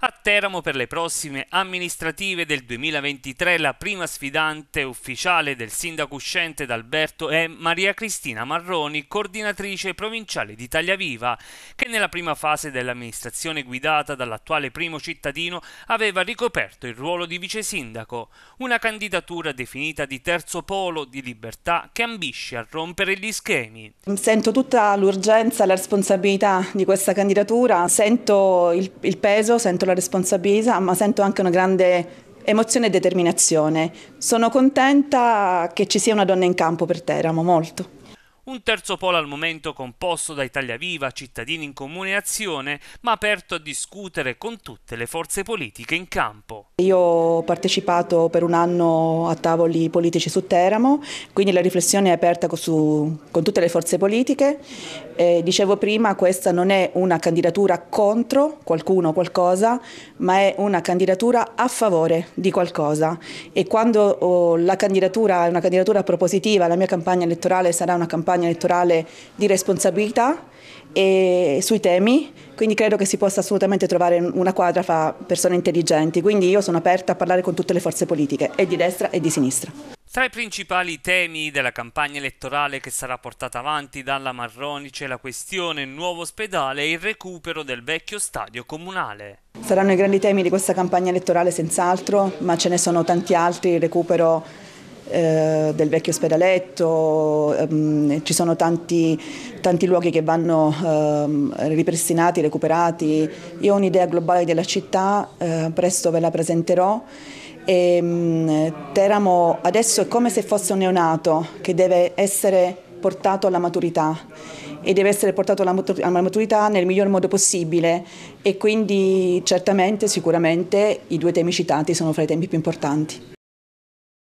A Teramo per le prossime amministrative del 2023 la prima sfidante ufficiale del sindaco uscente d'Alberto è Maria Cristina Marroni, coordinatrice provinciale di Tagliaviva, che nella prima fase dell'amministrazione guidata dall'attuale primo cittadino aveva ricoperto il ruolo di vice sindaco, una candidatura definita di terzo polo di libertà che ambisce a rompere gli schemi. Sento tutta l'urgenza, la responsabilità di questa candidatura, sento il, il peso, sento la responsabilità, ma sento anche una grande emozione e determinazione. Sono contenta che ci sia una donna in campo per Teramo, molto. Un terzo polo al momento composto da Italia Viva, Cittadini in Comune e Azione, ma aperto a discutere con tutte le forze politiche in campo. Io ho partecipato per un anno a tavoli politici su Teramo, quindi la riflessione è aperta su, con tutte le forze politiche. Eh, dicevo prima, questa non è una candidatura contro qualcuno o qualcosa, ma è una candidatura a favore di qualcosa. E quando oh, la candidatura è una candidatura propositiva, la mia campagna elettorale sarà una campagna campagna elettorale di responsabilità e sui temi, quindi credo che si possa assolutamente trovare una quadra fra persone intelligenti, quindi io sono aperta a parlare con tutte le forze politiche, e di destra e di sinistra. Tra i principali temi della campagna elettorale che sarà portata avanti dalla Marroni c'è la questione nuovo ospedale e il recupero del vecchio stadio comunale. Saranno i grandi temi di questa campagna elettorale senz'altro, ma ce ne sono tanti altri, il recupero eh, del vecchio ospedaletto, ehm, ci sono tanti, tanti, luoghi che vanno ehm, ripristinati, recuperati. Io ho un'idea globale della città, eh, presto ve la presenterò. E, ehm, mh, Teramo adesso è come se fosse un neonato che deve essere portato alla maturità e deve essere portato alla maturità nel miglior modo possibile e quindi certamente, sicuramente i due temi citati sono fra i temi più importanti.